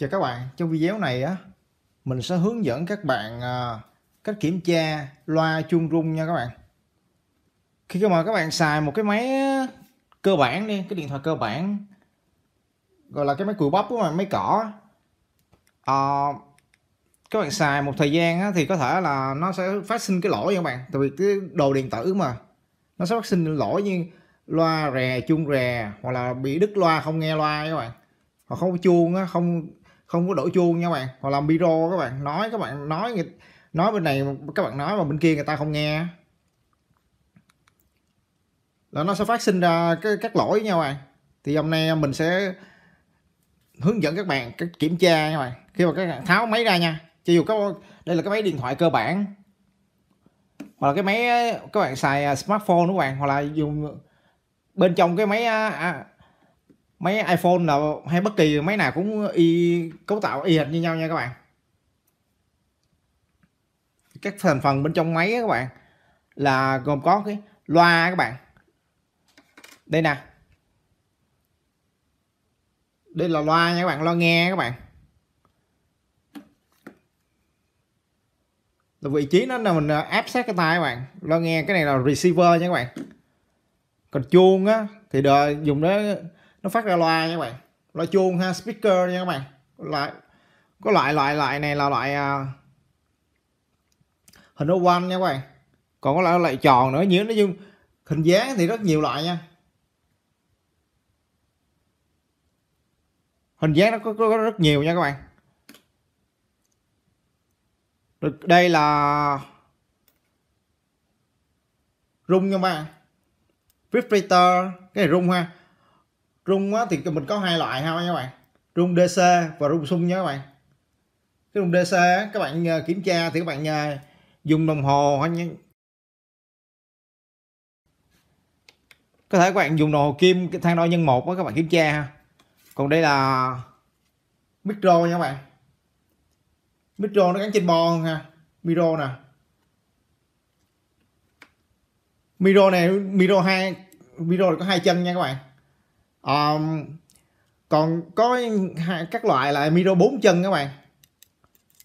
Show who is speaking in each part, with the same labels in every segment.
Speaker 1: Chào các bạn, trong video này á mình sẽ hướng dẫn các bạn à, cách kiểm tra loa chuông rung nha các bạn. Khi mà các bạn xài một cái máy cơ bản đi, cái điện thoại cơ bản gọi là cái máy cùi bắp của mà máy cỏ. À, các bạn xài một thời gian á, thì có thể là nó sẽ phát sinh cái lỗi nha các bạn, tại vì cái đồ điện tử mà nó sẽ phát sinh lỗi như loa rè chuông rè hoặc là bị đứt loa không nghe loa các bạn hoặc không có chuông á không không có đổi chuông nha các bạn hoặc làm video các bạn nói các bạn nói nói bên này các bạn nói mà bên kia người ta không nghe là nó sẽ phát sinh ra cái, các lỗi nha các bạn thì hôm nay mình sẽ hướng dẫn các bạn cách kiểm tra nha các bạn khi mà các bạn tháo máy ra nha cho dù các đây là cái máy điện thoại cơ bản hoặc là cái máy các bạn xài smartphone các bạn hoặc là dùng bên trong cái máy à, à máy iPhone là hay bất kỳ máy nào cũng y cấu tạo y hệt như nhau nha các bạn các thành phần bên trong máy các bạn là gồm có cái loa các bạn đây nè đây là loa nha các bạn lo nghe các bạn là vị trí nó là mình à, áp sát cái tai các bạn lo nghe cái này là receiver nha các bạn còn chuông á thì đợi dùng để nó phát ra loa nha các bạn loa chuông ha speaker nha các bạn loại có loại loại loại này là loại uh, à, hình oval nha các bạn còn có loại loại tròn nữa như nó như hình dáng thì rất nhiều loại nha hình dáng nó có, có, có rất nhiều nha các bạn Rồi đây là rung nha các bạn vibrator cái này rung ha rung á, thì mình có hai loại ha các bạn rung DC và rung sung nha các bạn cái rung DC á, các bạn ờ, kiểm tra thì các bạn ờ, dùng đồng hồ hay có thể các bạn dùng đồng hồ kim cái thang đo nhân một á các bạn kiểm tra ha còn đây là micro nha các bạn micro nó gắn trên bo ha micro nè micro này micro hai micro có hai chân nha các bạn um, còn có các loại là miro 4 chân các bạn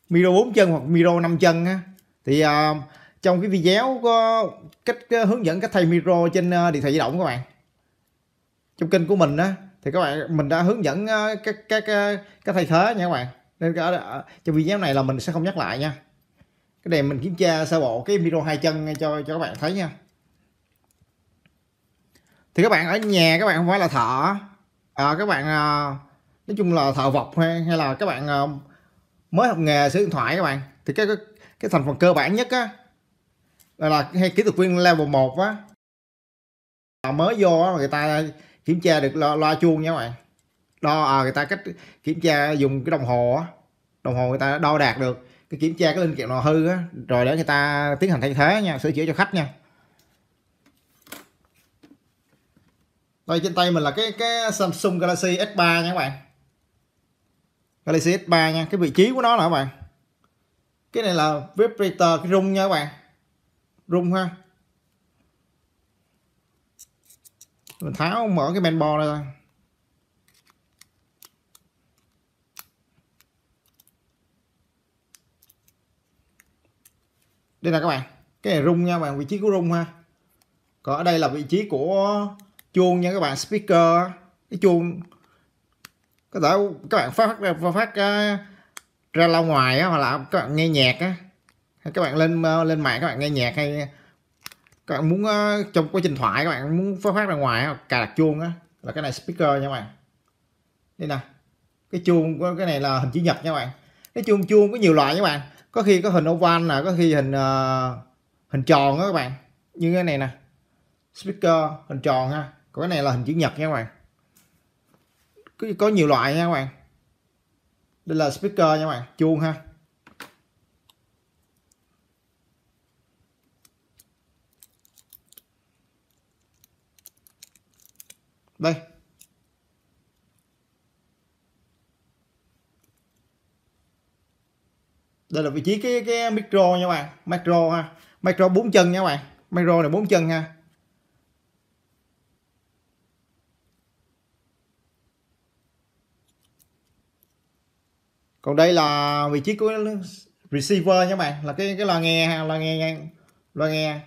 Speaker 1: miro 4 chân hoặc miro 5 chân ha thì uh, trong cái video có cách hướng dẫn cách thay miro trên ờ, điện thoại di động các bạn trong kênh của mình á thì các bạn mình đã hướng dẫn ờ, các các ờ, các thay thế nha các bạn nên ở trong video này là mình sẽ không nhắc lại nha cái này mình kiểm tra sơ bộ cái micro hai chân cho cho các bạn thấy nha thì các bạn ở nhà các bạn không phải là thợ à, các bạn à, nói chung là thợ vọc hay, hay là các bạn à, mới học nghề sử điện thoại các bạn thì cái cái, cái thành phần cơ bản nhất á là, là hay kỹ thuật viên level 1 á mới vô á người ta kiểm tra được loa, loa chuông nha các bạn đo à, người ta cách kiểm tra dùng cái đồng hồ á đồng hồ người ta đo đạt được cái kiểm tra cái linh kiện nào hư á rồi để người ta tiến hành thay thế nha sửa chữa cho khách nha đây trên tay mình là cái cái Samsung Galaxy S3 nha các bạn Galaxy S3 nha cái vị trí của nó là các bạn cái này là vibrator cái rung nha các bạn rung ha mình tháo mở cái mainboard này ra đây là các bạn cái này rung nha các bạn vị trí của rung ha còn ở đây là vị trí của chuông nha các bạn speaker cái chuông có thể các bạn phát phát, phát uh, ra lao ngoài á hoặc là các bạn nghe nhạc á hay các bạn lên lên mạng các bạn nghe nhạc hay các bạn muốn trong quá trình thoại các bạn muốn phát phát ra ngoài hoặc cài đặt chuông á là cái này speaker nha các bạn đây nè cái chuông của cái này là hình chữ nhật nha các bạn cái chuông chuông có nhiều loại nha các bạn có khi có hình oval nè có khi hình ờ, hình tròn đó các bạn như cái này nè speaker hình tròn ha cái này là hình chữ nhật nha các bạn có, có nhiều loại nha các bạn đây là speaker nha các bạn chuông ha đây đây là vị trí cái cái micro nha các bạn micro ha micro bốn chân nha các bạn micro này bốn chân ha còn đây là vị trí của receiver nha bạn là cái cái loa nghe loa nghe loa nghe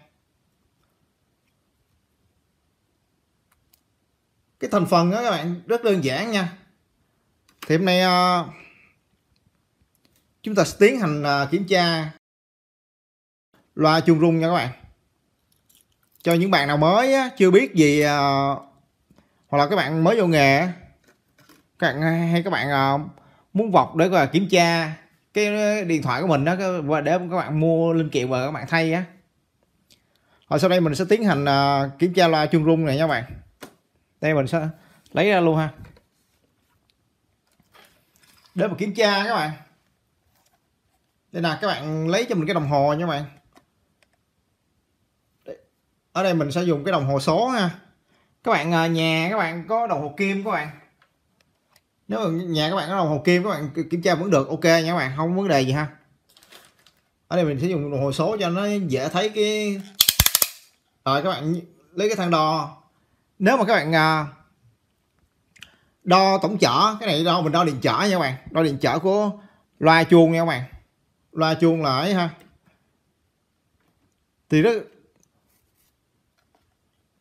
Speaker 1: cái thành phần đó các bạn rất đơn giản nha thì hôm nay ờ, chúng ta tiến hành ờ, kiểm tra loa chuông rung nha các bạn cho những bạn nào mới chưa biết gì ờ, hoặc là các bạn mới vô nghề các bạn hay các bạn muốn vọc để là kiểm tra cái điện thoại của mình đó và để các bạn mua linh kiện và các bạn thay á rồi sau đây mình sẽ tiến hành uh, kiểm tra loa chuông rung này nha các bạn đây mình sẽ lấy ra luôn ha để mà kiểm tra các bạn đây là các bạn lấy cho mình cái đồng hồ nha các bạn ở đây mình sẽ dùng cái đồng hồ số ha các bạn à, nhà các bạn có đồng hồ kim các bạn nếu nhà các bạn có đồng hồ kim các bạn kiểm tra vẫn được ok nha các bạn không vấn đề gì ha ở đây mình sẽ dùng đồng hồ số cho nó dễ thấy cái rồi các bạn lấy cái thang đo nếu mà các bạn à, đo tổng trở cái này đo mình đo điện trở nha các bạn đo điện trở của loa chuông nha các bạn loa chuông là ấy ha thì đó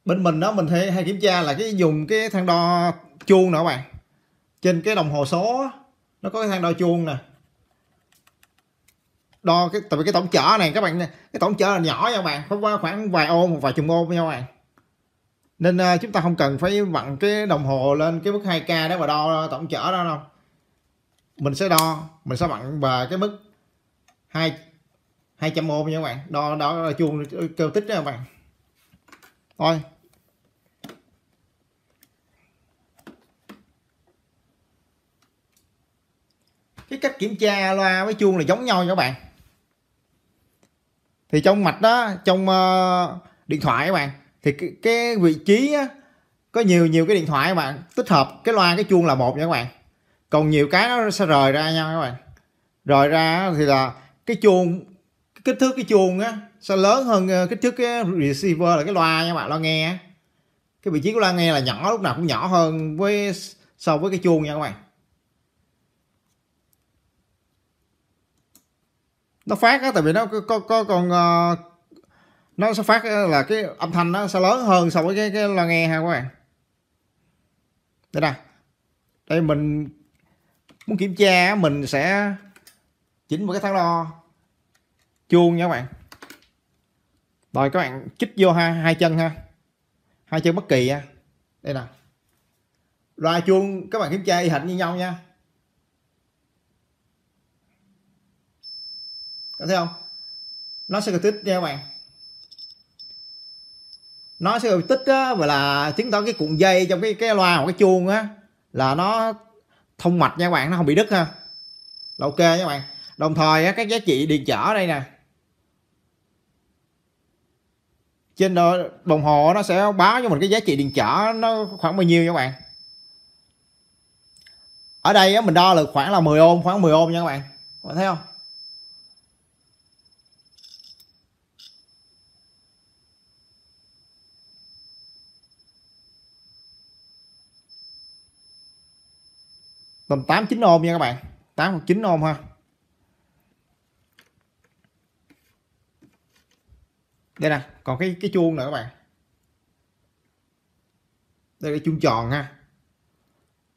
Speaker 1: bên mình đó mình hay, hay kiểm tra là cái dùng cái thang đo chuông nữa các bạn trên cái đồng hồ số nó có cái thang đo chuông nè đo cái tại vì cái tổng trở này các bạn cái tổng trở là nhỏ nha các bạn không qua khoảng vài ô một vài chục ô nha các bạn nên uh, chúng ta không cần phải vặn cái đồng hồ lên cái mức 2k đó mà đo tổng trở đó đâu mình sẽ đo mình sẽ vặn và cái mức 2 200 ôm nha các bạn đo đo, chuông kêu tích đó các bạn thôi cái cách kiểm tra loa với chuông là giống nhau các bạn thì trong mạch đó trong ờ, điện thoại các bạn thì cái, vị trí á, có nhiều nhiều cái điện thoại các bạn tích hợp cái loa cái chuông là một nha các bạn còn nhiều cái nó sẽ rời ra nhau các bạn rời ra thì là cái chuông kích thước cái chuông á sẽ lớn hơn ờ, kích thước cái receiver là cái loa nha các bạn loa nghe cái vị trí của loa nghe là nhỏ lúc nào cũng nhỏ hơn với so với cái chuông nha các bạn nó phát á tại vì nó có có còn uh, ờ, nó sẽ phát là cái âm thanh nó sẽ lớn hơn so với cái cái loa nghe ha các bạn đây nè đây mình muốn kiểm tra mình sẽ chỉnh một cái thang đo chuông nha các bạn rồi các bạn chích vô hai, hai chân ha hai chân bất kỳ ha đây nè loa chuông các bạn kiểm tra y hệt như nhau nha thấy không nó sẽ tích nha các bạn nó sẽ tích á và là chứng tỏ cái cuộn dây trong cái cái loa hoặc cái chuông á là nó thông mạch nha các bạn nó không bị đứt ha là ok nha các bạn đồng thời á, các giá trị điện trở đây nè trên đồng hồ nó sẽ báo cho mình cái giá trị điện trở nó khoảng bao nhiêu nha các bạn ở đây á, mình đo là khoảng là 10 ohm khoảng 10 ohm nha các bạn các bạn thấy không tầm 8 9 ôm nha các bạn 8 hoặc 9 ôm ha đây nè còn cái cái chuông nữa các bạn đây là chuông tròn ha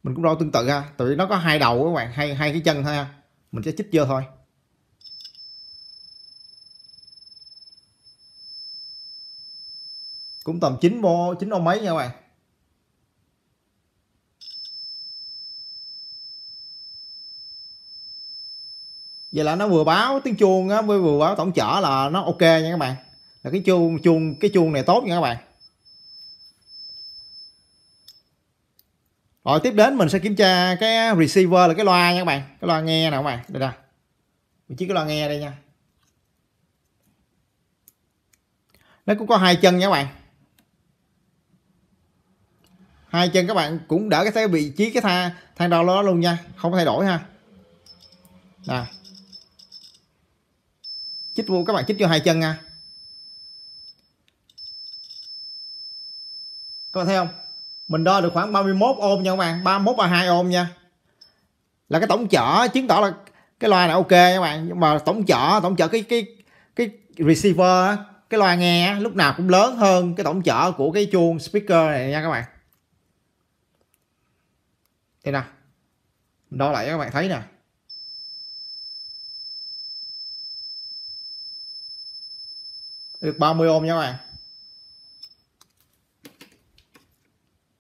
Speaker 1: mình cũng đo tương tự ha tại nó có hai đầu các bạn hai hai cái chân thôi ha mình sẽ chích vô thôi cũng tầm 9 mô 9 ô mấy nha các bạn vậy là nó vừa báo tiếng chuông á với vừa báo tổng trở là nó ok nha các bạn là cái chuông chuông cái chuông này tốt nha các bạn rồi tiếp đến mình sẽ kiểm tra cái receiver là cái loa nha các bạn cái loa nghe nè các bạn đây nè mình chỉ cái loa nghe đây nha nó cũng có hai chân nha các bạn hai chân các bạn cũng đỡ cái vị trí cái thang thang đo đó luôn nha không thay đổi ha nè chích vô các bạn chích vô hai chân nha các bạn thấy không mình đo được khoảng 31 ohm nha các bạn 31 32 ohm nha là cái tổng chở chứng tỏ là cái loa này ok các bạn nhưng mà tổng chở tổng chở cái cái cái receiver cái loa nghe lúc nào cũng lớn hơn cái tổng chở của cái chuông speaker này nha các bạn đây nào đo lại các bạn thấy nè được 30 ohm nha các bạn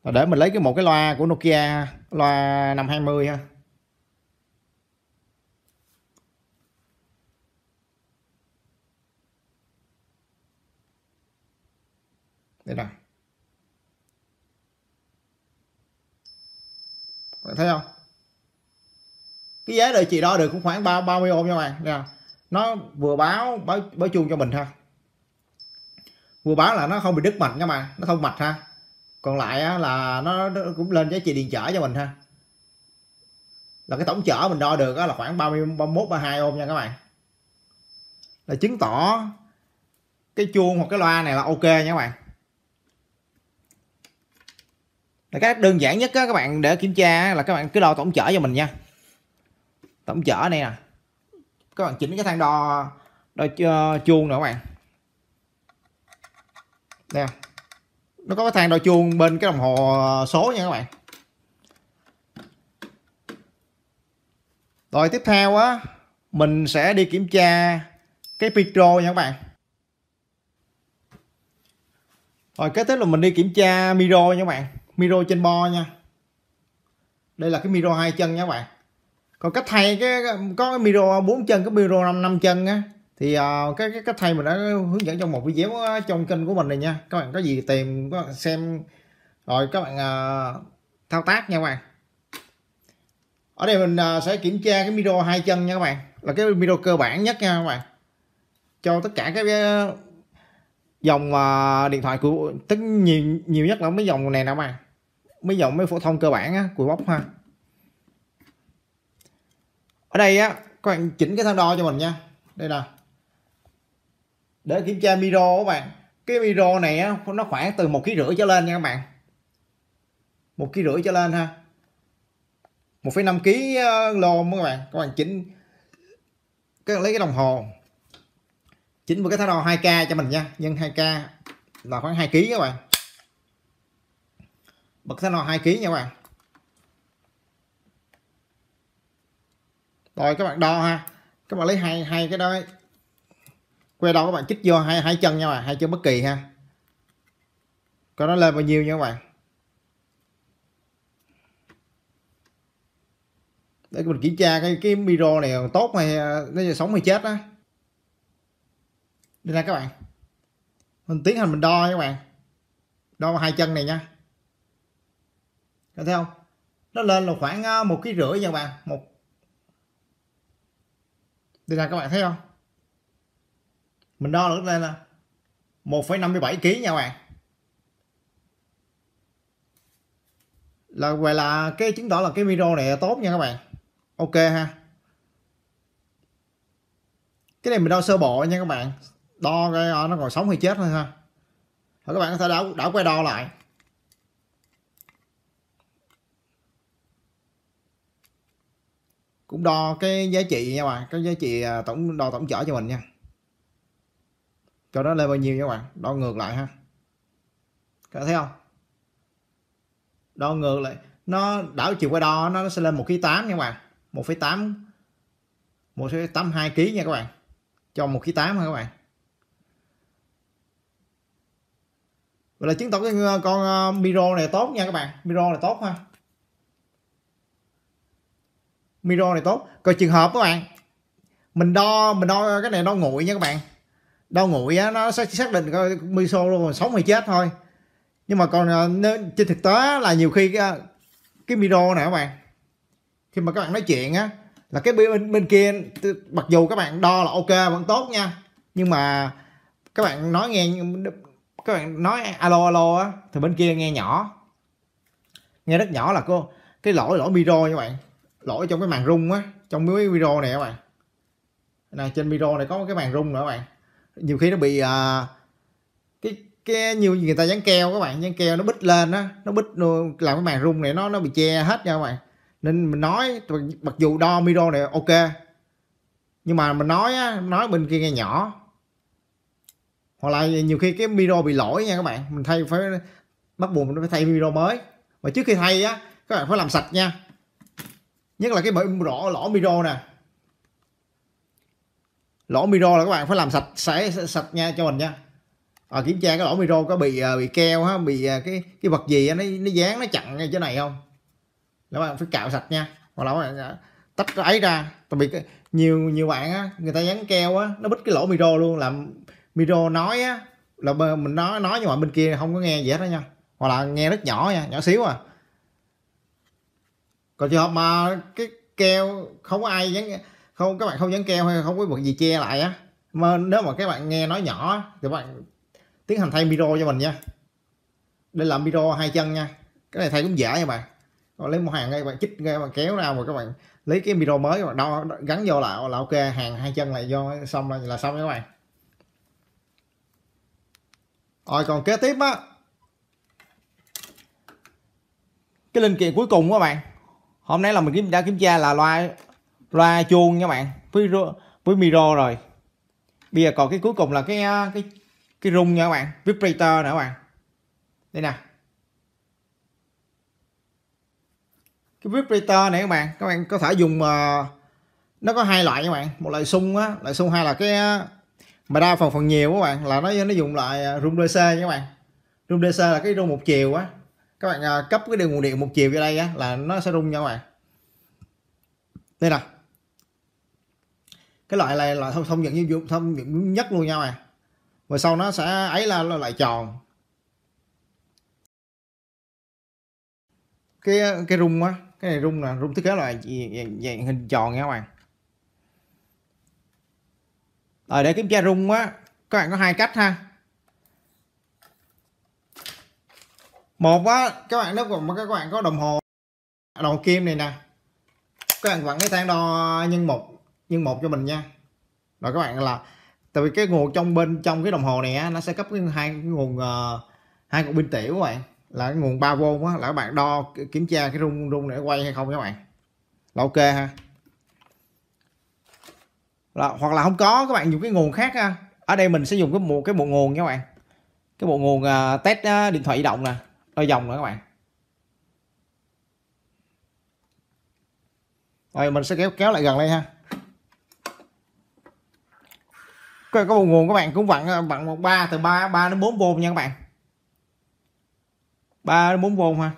Speaker 1: Rồi để mình lấy cái một cái loa của Nokia loa 520 ha đây nè bạn thấy không cái giá đời chị đo được cũng khoảng 30 ôm nha bạn nè nó vừa báo báo báo chuông cho mình thôi mua bán là nó không bị đứt mạch các bạn nó thông mạch ha còn lại là nó, cũng lên giá trị điện trở cho mình ha là cái tổng trở mình đo được là khoảng 30 31 32 ôm nha các bạn là chứng tỏ cái chuông hoặc cái loa này là ok nha các bạn là cái đơn giản nhất các bạn để kiểm tra là các bạn cứ đo tổng trở cho mình nha tổng trở này nè các bạn chỉnh cái thang đo đo ờ, chuông nữa các bạn nè nó có cái thang đo chuông bên cái đồng hồ ờ, số nha các bạn rồi tiếp theo á mình sẽ đi kiểm tra cái micro nha các bạn rồi kế tiếp là mình đi kiểm tra miro nha các bạn miro trên bo nha đây là cái miro hai chân nha các bạn còn cách thay cái có cái miro bốn chân cái miro năm năm chân á thì uh, cái, cái cách thay mình đã hướng dẫn trong một video trong kênh của mình này nha các bạn có gì tìm các bạn xem rồi các bạn uh, thao tác nha các bạn ở đây mình uh, sẽ kiểm tra cái micro hai chân nha các bạn là cái micro cơ bản nhất nha các bạn cho tất cả các dòng uh, điện thoại của tất nhiều nhiều nhất là mấy dòng này nè các bạn mấy dòng mấy phổ thông cơ bản á, của bóc ha ở đây á các bạn chỉnh cái thang đo cho mình nha đây nè để kiểm tra micro các bạn cái micro này nó khoảng từ một ký rưỡi trở lên nha các bạn một ký rưỡi trở lên ha một năm ký ờ, lô các bạn các bạn chỉnh các bạn lấy cái đồng hồ chỉnh một cái thái đo 2k cho mình nha nhân 2k là khoảng 2 kg các bạn bật thái đo 2 kg nha các bạn rồi các bạn đo ha các bạn lấy hai hai cái đó que đâu các bạn chích vô hai hai chân nha bạn hai chân bất kỳ ha coi nó lên bao nhiêu nha các bạn để mình kiểm tra cái cái micro này tốt hay à, nó sống hay chết đó, đây là các bạn mình tiến hành mình đo nha các bạn đo hai chân này nha các thấy không nó lên là khoảng à, một ký rưỡi nha các bạn một đây là các bạn thấy không mình đo được lên là 1,57 kg nha các bạn là vậy là cái chứng tỏ là cái video này tốt nha các bạn ok ha cái này mình đo sơ bộ nha các bạn đo cái à, nó còn sống hay chết thôi ha Thôi các bạn có thể đảo, đảo quay đo lại cũng đo cái giá trị nha bạn cái giá trị à, tổng đo tổng trở cho mình nha cho nó lên bao nhiêu nha các bạn đo ngược lại ha các thấy không đo ngược lại nó đảo chiều qua đo nó sẽ lên một kg tám nha các bạn một phẩy tám một phẩy tám hai kg nha các bạn cho một kg tám ha các bạn vậy là chứng tỏ cái ờ, con ờ, miro này tốt nha các bạn miro này tốt ha miro này tốt còn trường hợp các bạn mình đo mình đo cái này đo nguội nha các bạn đau nguội á nó sẽ xác định coi miso rồi sống hay chết thôi nhưng mà còn à, nếu, trên thực tế là nhiều khi cái, à, cái micro nè các bạn khi mà các bạn nói chuyện á là cái bên bên kia mặc dù các bạn đo là ok vẫn tốt nha nhưng mà các bạn nói nghe các bạn nói alo alo á thì bên kia nghe nhỏ nghe rất nhỏ là cô cái lỗi lỗi micro các bạn lỗi trong cái màn rung á trong cái micro này các bạn này trên micro này có cái màn rung nữa các bạn nhiều khi nó bị uh, cái cái nhiều người ta dán keo các bạn dán keo nó bít lên á nó bít làm cái màn rung này nó nó bị che hết nha các bạn nên mình nói mặc dù đo micro này ok nhưng mà mình nói á nói bên kia nghe nhỏ hoặc là nhiều khi cái micro bị lỗi nha các bạn mình thay phải bắt buộc mình phải thay micro mới và trước khi thay á các bạn phải làm sạch nha nhất là cái lỗ lỗ micro nè lỗ micro là các bạn phải làm sạch sạch, sạch nha cho mình nha à, kiểm tra cái lỗ micro có bị ờ, bị keo ha bị ờ, cái cái vật gì nó nó dán nó chặn ngay chỗ này không các bạn phải cạo sạch nha hoặc là các bạn tách cái ấy ra tại vì nhiều nhiều bạn á người ta dán keo á nó bít cái lỗ micro luôn làm micro nói á là mình nói nói nhưng mà bên kia không có nghe gì hết đó nha hoặc là nghe rất nhỏ nha nhỏ xíu à còn trường hợp mà cái keo không có ai dán không các bạn không dán keo hay không có vật gì che lại á mà nếu mà các bạn nghe nói nhỏ thì bạn tiến hành thay micro cho mình nha để làm micro hai chân nha cái này thay cũng dễ nha bạn còn lấy một hàng ngay bạn chích ngay bạn kéo ra mà các bạn lấy cái micro mới mà đo gắn vô lại là ok hàng hai chân lại do xong là là xong nha các bạn rồi còn kế tiếp á cái linh kiện cuối cùng các bạn hôm nay là mình đã kiểm tra là loa loa chuông nha bạn với với micro rồi bây giờ còn cái cuối cùng là cái à, cái cái rung nha các bạn vibrator nữa các bạn đây nè cái vibrator này các bạn các bạn có thể dùng uh, nó có hai loại các bạn một loại sung á loại sung hai là cái à, mà đa phần phần nhiều các bạn là nó nó dùng loại à, rung dc các bạn rung dc là cái rung một chiều á các bạn cấp cái đường nguồn điện một chiều vô đây á là nó sẽ rung nha các bạn đây nè cái loại này là thông thông dụng như thông dụng nhất luôn nhau à và sau nó sẽ ấy là, là lại tròn cái cái rung á cái này rung là rung thiết kế loại dạng hình tròn nha các bạn rồi để kiểm tra rung á các bạn có hai cách ha một á các bạn nếu mà các bạn có đồng hồ đồng kim này nè các bạn vẫn cái thang đo nhân một nhân một cho mình nha rồi các bạn là tại vì cái nguồn trong bên trong cái đồng hồ này á, nó sẽ cấp cái hai cái nguồn ờ, hai cục pin tiểu các bạn là cái nguồn 3V á là các bạn đo kiểm tra cái rung rung để quay hay không các bạn là ok ha là, hoặc là không có các bạn dùng cái nguồn khác ha. ở đây mình sẽ dùng cái một cái bộ nguồn các bạn cái bộ nguồn uh, test uh, điện thoại di động nè đo dòng nữa các bạn rồi mình sẽ kéo kéo lại gần đây ha có, có một nguồn các bạn cũng vặn vặn một ba từ ba ba đến bốn vôn nha các bạn ba đến bốn vôn ha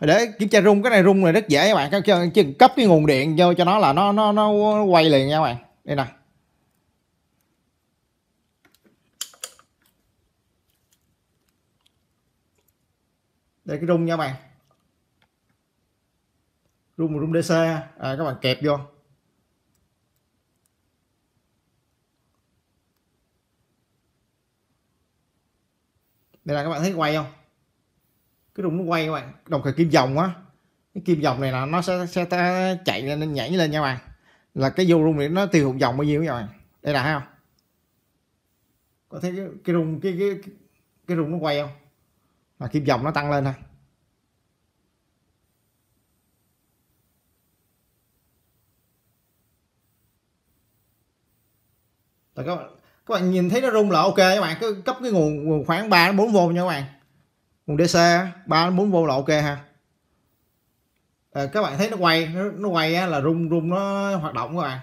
Speaker 1: để kiểm tra rung cái này rung này rất dễ các bạn các chân chỉ cấp cái nguồn điện vô cho nó là nó nó nó quay liền nha các bạn đây nè đây cái rung nha các bạn room room dc à, các bạn kẹp vô đây là các bạn thấy quay không cái rung nó quay các bạn đồng thời kim vòng á cái kim vòng này là nó sẽ, sẽ ta chạy lên nhảy lên nha bạn là cái vô rung này nó tiêu hụt vòng bao nhiêu các bạn đây là thấy không có thấy cái, cái rung cái cái cái rung nó quay không là kim vòng nó tăng lên thôi các bạn các bạn nhìn thấy nó rung là ok các bạn cứ cấp cái nguồn, nguồn khoảng 3 đến 4 v nha các bạn nguồn DC 3 đến 4 v là ok ha à, các bạn thấy nó quay nó, nó quay á, là rung rung nó hoạt động các bạn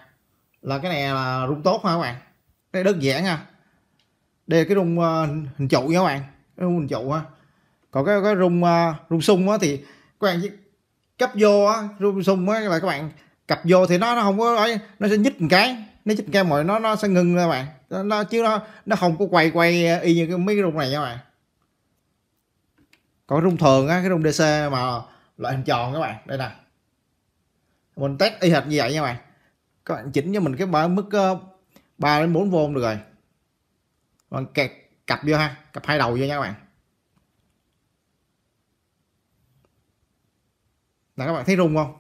Speaker 1: là cái này là rung tốt ha các bạn cái đơn giản ha đây là cái rung uh, hình trụ nha các bạn cái rung hình trụ ha còn cái cái rung uh, rung sung á thì các bạn cấp vô á rung sung á là các bạn cặp vô thì nó nó không có nó sẽ nhích một cái nó chích kem mọi nó nó sẽ ngưng ra bạn nó, nó chứ nó nó không có quay quay y như cái mấy cái rung này nha bạn còn rung thường á cái rung dc mà loại hình tròn các bạn đây nè mình test y hệt như vậy nha bạn các bạn chỉnh cho mình cái bả mức uh, ờ, 3 đến 4 v được rồi bạn kẹt cặp vô ha cặp hai đầu vô nha các bạn là các bạn thấy rung không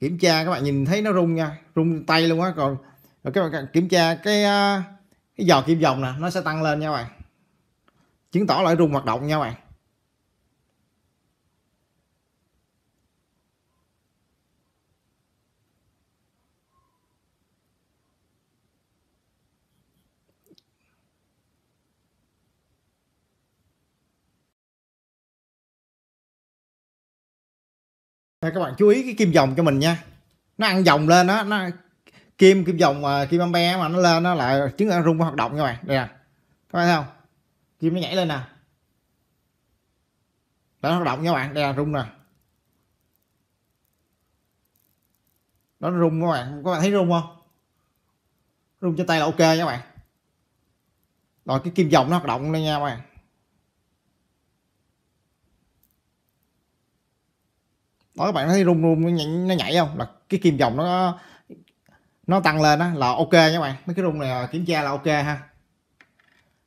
Speaker 1: kiểm tra các bạn nhìn thấy nó rung nha rung tay luôn á còn rồi các bạn kiểm tra cái à, cái giò kim vòng nè nó sẽ tăng lên nha bạn chứng tỏ lại rung hoạt động nha bạn Đây, các bạn chú ý cái kim vòng cho mình nha nó ăn vòng lên đó nó kim kim dòng kim ampe mà nó lên nó là chứng rung hoạt động các bạn đây nè các bạn thấy không kim nó nhảy lên nè đó hoạt động nha các bạn đây là rung nè đó nó rung các bạn các bạn thấy rung không rung trên tay là ok nha các bạn rồi cái kim vòng nó hoạt động đây nha các bạn đó các bạn thấy rung rung nó nhảy, nó nhảy không là cái kim vòng nó nó tăng lên đó là ok các bạn mấy cái rung này ờ, kiểm tra là ok ha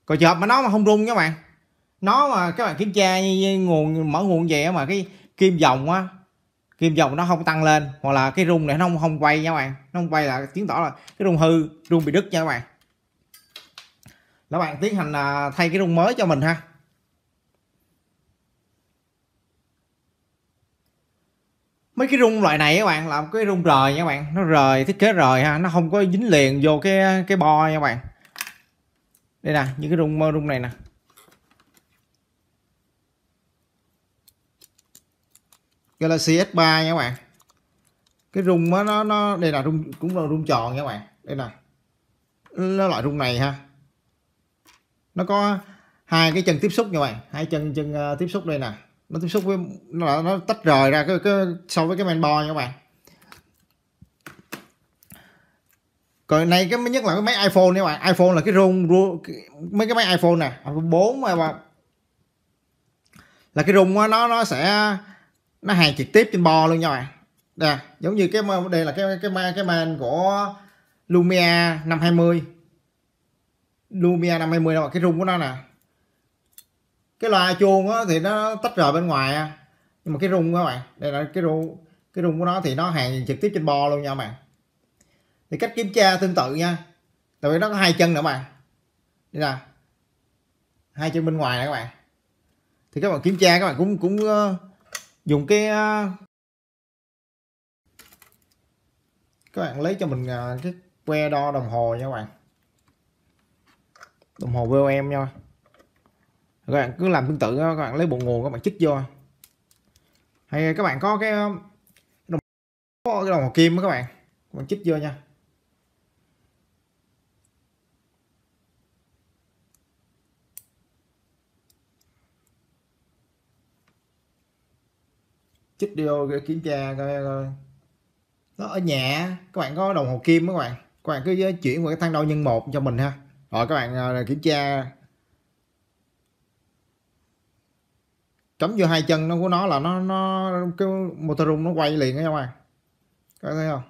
Speaker 1: còn trường mà nó mà không rung các bạn nó mà các bạn kiểm tra nguồn mở nguồn về mà cái kim vòng á kim vòng nó không tăng lên hoặc là cái rung này nó không không quay nha các bạn nó không quay là chứng tỏ là cái rung hư rung bị đứt nha các bạn các bạn tiến hành ờ, thay cái rung mới cho mình ha mấy cái rung loại này các bạn làm cái rung rời nha các bạn nó rời thiết kế rời ha nó không có dính liền vô cái cái bo nha các bạn đây nè những cái rung mơ rung này nè Galaxy S3 nha các bạn cái rung á nó nó đây là rung cũng là rung tròn nha các bạn đây nè nó loại rung này ha nó có hai cái chân tiếp xúc nha các bạn hai chân chân uh, tiếp xúc đây nè nó tiếp xúc với nó nó tách rời ra cái, cái so với cái men bo nha các bạn còn này cái nhất là cái máy iPhone nha các bạn iPhone là cái rung mấy cái máy iPhone nè iPhone 4 mà bạn là cái rung nó nó sẽ nó hàng trực tiếp trên bo luôn nha bạn nè giống như cái đây là cái cái cái cái màn của Lumia 520 Lumia 520 đâu cái rung của nó nè cái loa chuông á, thì nó tách rời bên ngoài nhưng mà cái rung các bạn đây là cái rung cái rung của nó thì nó hàng trực tiếp trên bo luôn nha bạn thì cách kiểm tra tương tự nha tại vì nó có hai chân nữa bạn đây là hai chân bên ngoài nè các bạn thì các bạn kiểm tra các bạn cũng cũng uh, dùng cái uh, các bạn lấy cho mình uh, cái que đo đồng hồ nha các bạn đồng hồ VOM nha các bạn cứ làm tương tự các bạn lấy bộ nguồn các bạn chích vô hay các bạn có cái đồng cái đồng hồ kim các bạn các bạn chích vô nha chích vô kiểm tra coi, coi nó ở nhà các bạn có đồng hồ kim các bạn các bạn cứ chuyển qua cái thang đo nhân một cho mình ha rồi các bạn ờ, kiểm tra cắm vô hai chân nó của nó là nó nó cái motor rung nó quay liền các bạn có thấy không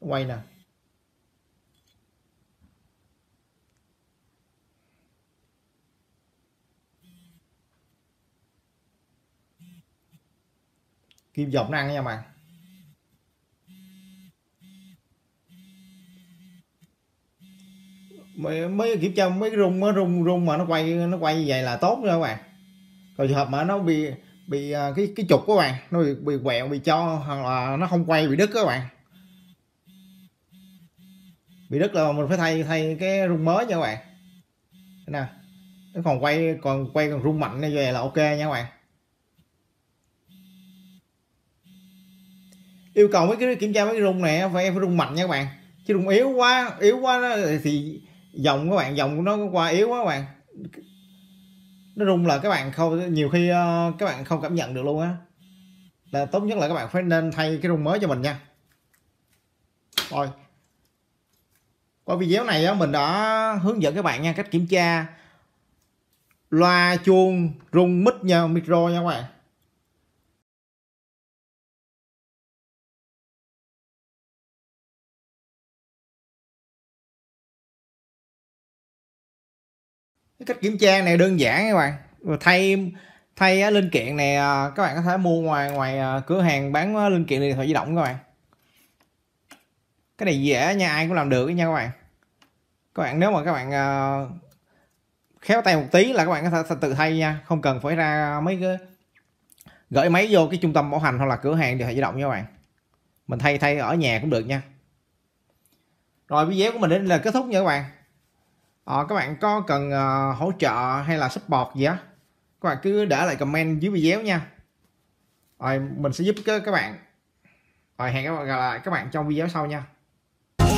Speaker 1: nó quay nè kim dọc nó ăn nha bạn mới, mới kiểm tra mấy rung nó rung rung mà nó quay nó quay như vậy là tốt nha các bạn rồi trường hợp mà nó bị bị à, cái cái trục của bạn nó bị, bị quẹo bị cho hoặc là nó không quay bị đứt các bạn bị đứt là mình phải thay thay cái rung mới nha các bạn thế nào nó còn quay còn quay còn rung mạnh như vậy là ok nha các bạn yêu cầu mấy cái kiểm tra mấy cái rung này phải phải rung mạnh nha các bạn chứ rung yếu quá yếu quá thì dòng các bạn dòng của nó qua yếu quá các bạn nó rung là các bạn không nhiều khi uh, các bạn không cảm nhận được luôn á là tốt nhất là các bạn phải nên thay cái rung mới cho mình nha rồi qua video này á, mình đã hướng dẫn các bạn nha cách kiểm tra loa chuông rung mic nha micro nha các bạn cách kiểm tra này đơn giản các bạn thay thay linh kiện này à, các bạn có thể mua ngoài ngoài à, cửa hàng bán linh kiện điện thoại di động các bạn cái này dễ nha ai cũng làm được nha các bạn các bạn nếu mà các bạn à, khéo tay một tí là các bạn có thể tự thay nha không cần phải ra mấy cái gửi máy vô cái trung tâm bảo hành hoặc là cửa hàng điện thoại di động nha các bạn mình thay thay ở nhà cũng được nha rồi video của mình đến là kết thúc nha các bạn à, các bạn có cần uh, hỗ trợ hay là support gì á các bạn cứ để lại comment dưới video nha rồi mình sẽ giúp các bạn rồi hẹn các bạn gặp lại các bạn trong video sau nha